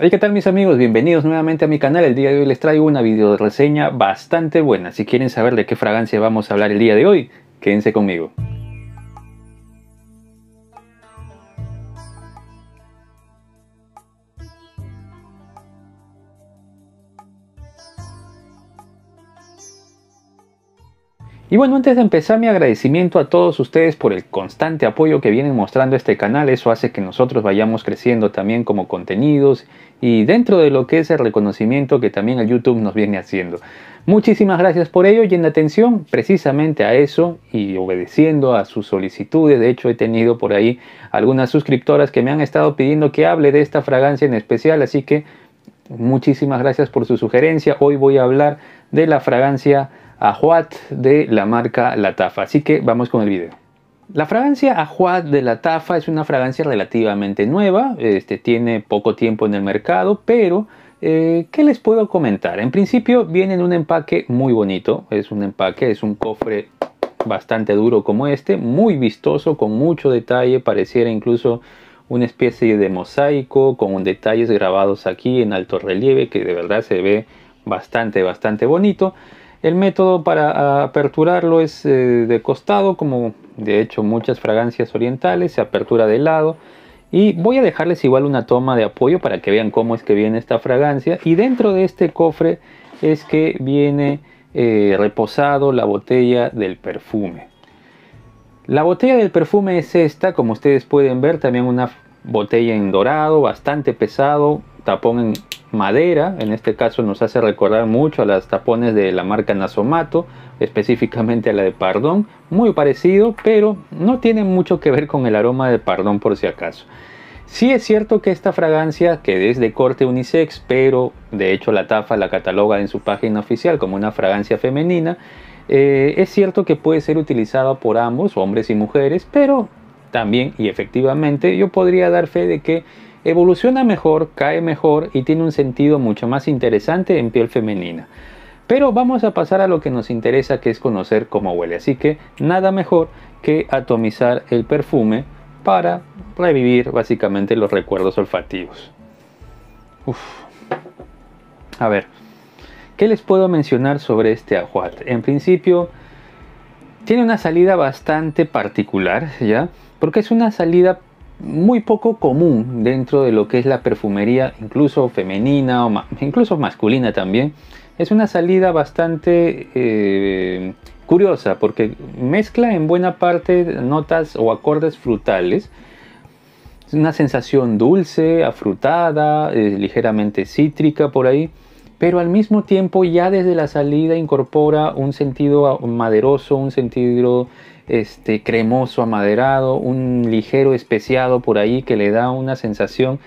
Hey, ¿qué tal mis amigos? Bienvenidos nuevamente a mi canal. El día de hoy les traigo una video reseña bastante buena. Si quieren saber de qué fragancia vamos a hablar el día de hoy, quédense conmigo. Y bueno, antes de empezar mi agradecimiento a todos ustedes por el constante apoyo que vienen mostrando este canal, eso hace que nosotros vayamos creciendo también como contenidos y dentro de lo que es el reconocimiento que también el YouTube nos viene haciendo. Muchísimas gracias por ello y en atención precisamente a eso y obedeciendo a sus solicitudes, de hecho he tenido por ahí algunas suscriptoras que me han estado pidiendo que hable de esta fragancia en especial, así que muchísimas gracias por su sugerencia. Hoy voy a hablar de la fragancia Ajuat de la marca Latafa. Así que vamos con el video. La fragancia Ajuat de Latafa es una fragancia relativamente nueva, este, tiene poco tiempo en el mercado, pero eh, ¿qué les puedo comentar? En principio viene en un empaque muy bonito, es un empaque, es un cofre bastante duro como este, muy vistoso, con mucho detalle, pareciera incluso una especie de mosaico con detalles grabados aquí en alto relieve que de verdad se ve bastante, bastante bonito. El método para aperturarlo es eh, de costado, como de hecho muchas fragancias orientales, se apertura de lado. Y voy a dejarles igual una toma de apoyo para que vean cómo es que viene esta fragancia. Y dentro de este cofre es que viene eh, reposado la botella del perfume. La botella del perfume es esta, como ustedes pueden ver, también una botella en dorado, bastante pesado, tapón en madera, en este caso nos hace recordar mucho a las tapones de la marca Nasomato, específicamente a la de Pardón, muy parecido, pero no tiene mucho que ver con el aroma de Pardón por si acaso. Sí es cierto que esta fragancia, que es de corte unisex, pero de hecho la TAFA la cataloga en su página oficial como una fragancia femenina, eh, es cierto que puede ser utilizada por ambos, hombres y mujeres, pero también y efectivamente yo podría dar fe de que evoluciona mejor, cae mejor y tiene un sentido mucho más interesante en piel femenina. Pero vamos a pasar a lo que nos interesa, que es conocer cómo huele. Así que nada mejor que atomizar el perfume para revivir básicamente los recuerdos olfativos. A ver, ¿qué les puedo mencionar sobre este ajuat? En principio, tiene una salida bastante particular, ¿ya? Porque es una salida muy poco común dentro de lo que es la perfumería, incluso femenina o incluso masculina también. Es una salida bastante eh, curiosa porque mezcla en buena parte notas o acordes frutales. Es una sensación dulce, afrutada, eh, ligeramente cítrica por ahí, pero al mismo tiempo ya desde la salida incorpora un sentido maderoso, un sentido este, cremoso, amaderado, un ligero especiado por ahí que le da una sensación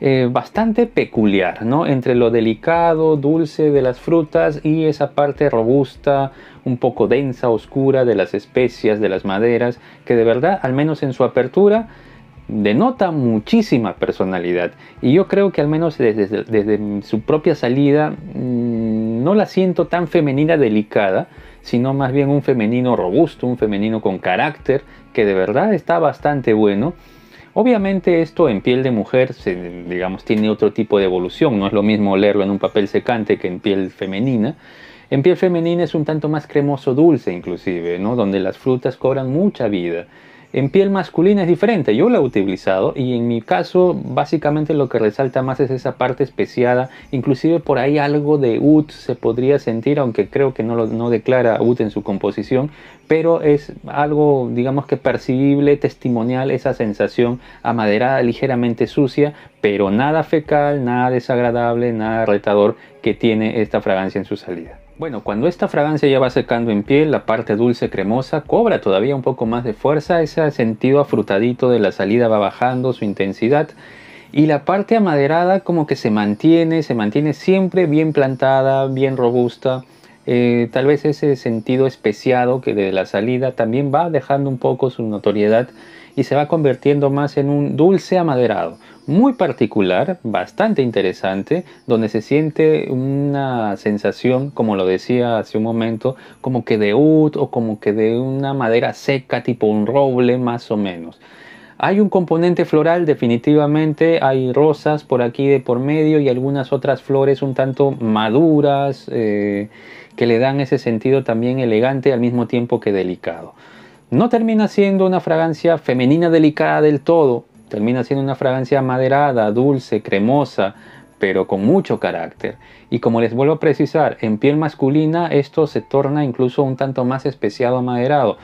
eh, bastante peculiar, ¿no? Entre lo delicado, dulce de las frutas y esa parte robusta, un poco densa, oscura de las especias, de las maderas, que de verdad, al menos en su apertura, denota muchísima personalidad y yo creo que al menos desde, su propia salida mm, no la siento tan femenina delicada sino más bien un femenino robusto, un femenino con carácter, que de verdad está bastante bueno. Obviamente esto en piel de mujer, se, digamos, tiene otro tipo de evolución, no es lo mismo leerlo en un papel secante que en piel femenina. En piel femenina es un tanto más cremoso dulce inclusive, ¿no? donde las frutas cobran mucha vida. En piel masculina es diferente, yo la he utilizado y en mi caso básicamente lo que resalta más es esa parte especiada, inclusive por ahí algo de UT se podría sentir, aunque creo que no, no declara UT en su composición, pero es algo digamos que percibible, testimonial, esa sensación amaderada, ligeramente sucia, pero nada fecal, nada desagradable, nada retador que tiene esta fragancia en su salida. Bueno, cuando esta fragancia ya va secando en piel, la parte dulce cremosa cobra todavía un poco más de fuerza, ese sentido afrutadito de la salida va bajando su intensidad y la parte amaderada como que se mantiene, se mantiene siempre bien plantada, bien robusta. Eh, tal vez ese sentido especiado que de la salida también va dejando un poco su notoriedad y se va convirtiendo más en un dulce amaderado muy particular, bastante interesante, donde se siente una sensación, como lo decía hace un momento, como que de oud o como que de una madera seca, tipo un roble más o menos. Hay un componente floral definitivamente, hay rosas por aquí de por medio y algunas otras flores un tanto maduras eh, que le dan ese sentido también elegante al mismo tiempo que delicado. No termina siendo una fragancia femenina delicada del todo, Termina siendo una fragancia maderada, dulce, cremosa, pero con mucho carácter. Y como les vuelvo a precisar, en piel masculina esto se torna incluso un tanto más especiado, maderado.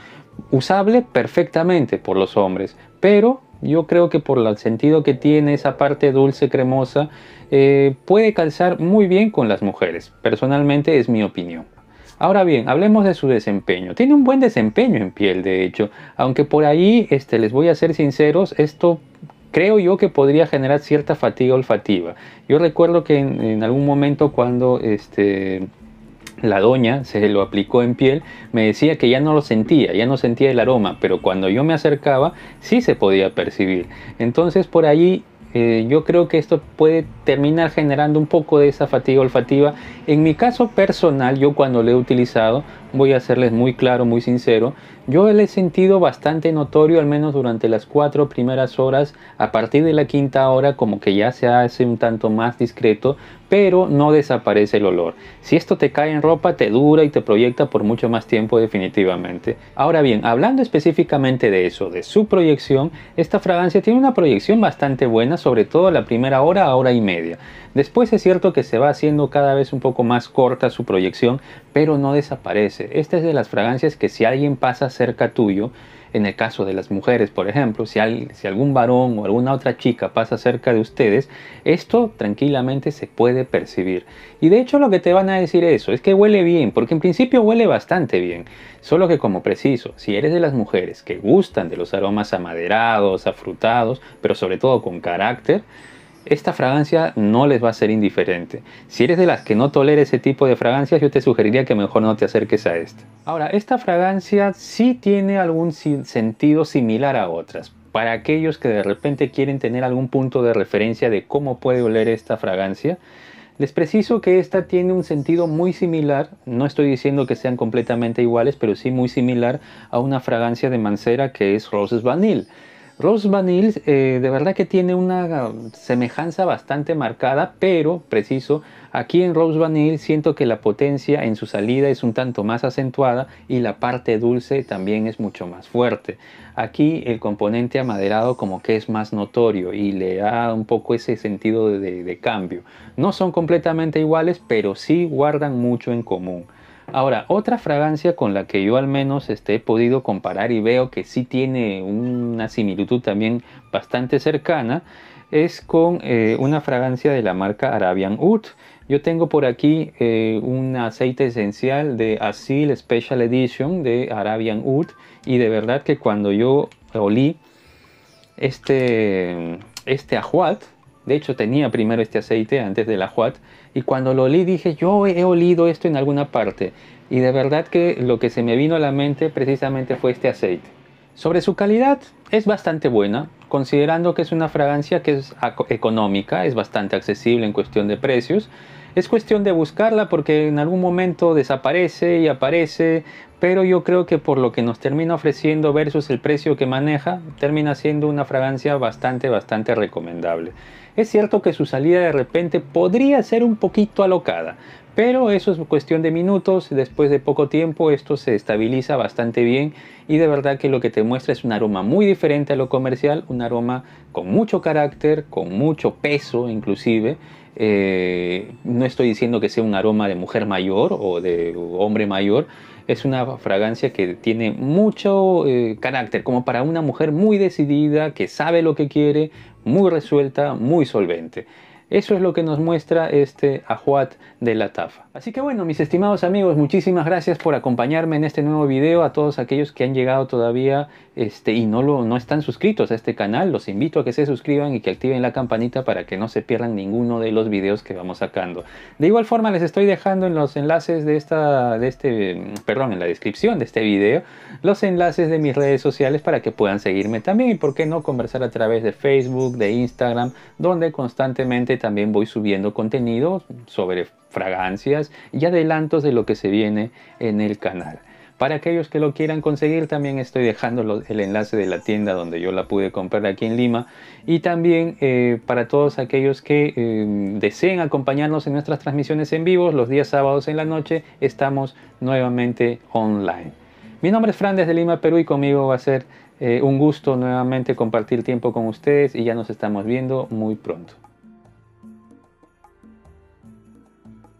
Usable perfectamente por los hombres, pero yo creo que por el sentido que tiene esa parte dulce, cremosa, eh, puede calzar muy bien con las mujeres. Personalmente es mi opinión. Ahora bien, hablemos de su desempeño. Tiene un buen desempeño en piel, de hecho, aunque por ahí, este, les voy a ser sinceros, esto creo yo que podría generar cierta fatiga olfativa. Yo recuerdo que en, algún momento cuando este, la doña se lo aplicó en piel, me decía que ya no lo sentía, ya no sentía el aroma, pero cuando yo me acercaba sí se podía percibir. Entonces por ahí, eh, yo creo que esto puede terminar generando un poco de esa fatiga olfativa. En mi caso personal, yo cuando lo he utilizado, voy a serles muy claro, muy sincero, yo le he sentido bastante notorio, al menos durante las cuatro primeras horas, a partir de la quinta hora como que ya se hace un tanto más discreto, pero no desaparece el olor. Si esto te cae en ropa, te dura y te proyecta por mucho más tiempo definitivamente. Ahora bien, hablando específicamente de eso, de su proyección, esta fragancia tiene una proyección bastante buena, sobre todo la primera hora, hora y media. Después es cierto que se va haciendo cada vez un poco más corta su proyección, pero no desaparece. Esta es de las fragancias que si alguien pasa cerca tuyo, en el caso de las mujeres, por ejemplo, si, si, algún varón o alguna otra chica pasa cerca de ustedes, esto tranquilamente se puede percibir. Y de hecho lo que te van a decir eso es que huele bien, porque en principio huele bastante bien. Solo que como preciso, si eres de las mujeres que gustan de los aromas amaderados, afrutados, pero sobre todo con carácter, esta fragancia no les va a ser indiferente. Si eres de las que no tolera ese tipo de fragancias, yo te sugeriría que mejor no te acerques a esta. Ahora, esta fragancia sí tiene algún sentido similar a otras. Para aquellos que de repente quieren tener algún punto de referencia de cómo puede oler esta fragancia, les preciso que esta tiene un sentido muy similar, no estoy diciendo que sean completamente iguales, pero sí muy similar a una fragancia de mancera que es Roses Vanille. Rose Vanille eh, de verdad que tiene una semejanza bastante marcada, pero preciso, aquí en Rose Vanille siento que la potencia en su salida es un tanto más acentuada y la parte dulce también es mucho más fuerte. Aquí el componente amaderado como que es más notorio y le da un poco ese sentido de cambio. No son completamente iguales, pero sí guardan mucho en común. Ahora, otra fragancia con la que yo al menos esté he podido comparar y veo que sí tiene una similitud también bastante cercana es con eh, una fragancia de la marca Arabian Oud. Yo tengo por aquí eh, un aceite esencial de Asil Special Edition de Arabian Oud y de verdad que cuando yo olí este, este ajuat, de hecho tenía primero este aceite antes del ajuat, y cuando lo olí dije, yo he olido esto en alguna parte. Y de verdad que lo que se me vino a la mente precisamente fue este aceite. Sobre su calidad es bastante buena, considerando que es una fragancia que es económica, es bastante accesible en cuestión de precios es cuestión de buscarla porque en algún momento desaparece y aparece, pero yo creo que por lo que nos termina ofreciendo versus el precio que maneja, termina siendo una fragancia bastante, bastante recomendable. Es cierto que su salida de repente podría ser un poquito alocada, pero eso es cuestión de minutos, después de poco tiempo esto se estabiliza bastante bien y de verdad que lo que te muestra es un aroma muy diferente a lo comercial, un aroma con mucho carácter, con mucho peso inclusive, eh, no estoy diciendo que sea un aroma de mujer mayor o de hombre mayor, es una fragancia que tiene mucho eh, carácter, como para una mujer muy decidida, que sabe lo que quiere, muy resuelta, muy solvente. Eso es lo que nos muestra este ajuat de la tafa. Así que bueno, mis estimados amigos, muchísimas gracias por acompañarme en este nuevo video. A todos aquellos que han llegado todavía este, y no, lo, no están suscritos a este canal, los invito a que se suscriban y que activen la campanita para que no se pierdan ninguno de los videos que vamos sacando. De igual forma, les estoy dejando en los enlaces de esta, de este, perdón, en la descripción de este video, los enlaces de mis redes sociales para que puedan seguirme también y por qué no conversar a través de Facebook, de Instagram, donde constantemente también voy subiendo contenido sobre fragancias y adelantos de lo que se viene en el canal. Para aquellos que lo quieran conseguir, también estoy dejando el enlace de la tienda donde yo la pude comprar aquí en Lima. Y también eh, para todos aquellos que eh, deseen acompañarnos en nuestras transmisiones en vivo, los días sábados en la noche estamos nuevamente online. Mi nombre es Fran desde Lima, Perú y conmigo va a ser eh, un gusto nuevamente compartir tiempo con ustedes y ya nos estamos viendo muy pronto.